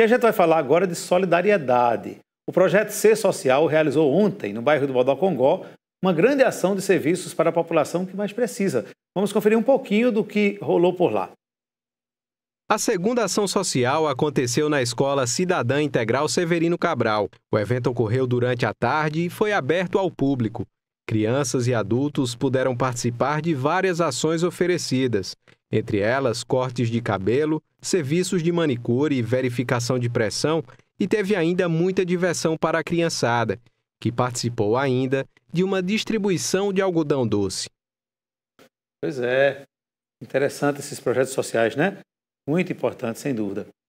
E a gente vai falar agora de solidariedade. O projeto C Social realizou ontem, no bairro do Congó, uma grande ação de serviços para a população que mais precisa. Vamos conferir um pouquinho do que rolou por lá. A segunda ação social aconteceu na Escola Cidadã Integral Severino Cabral. O evento ocorreu durante a tarde e foi aberto ao público. Crianças e adultos puderam participar de várias ações oferecidas. Entre elas, cortes de cabelo, serviços de manicure e verificação de pressão, e teve ainda muita diversão para a criançada, que participou ainda de uma distribuição de algodão doce. Pois é, interessante esses projetos sociais, né? Muito importante, sem dúvida.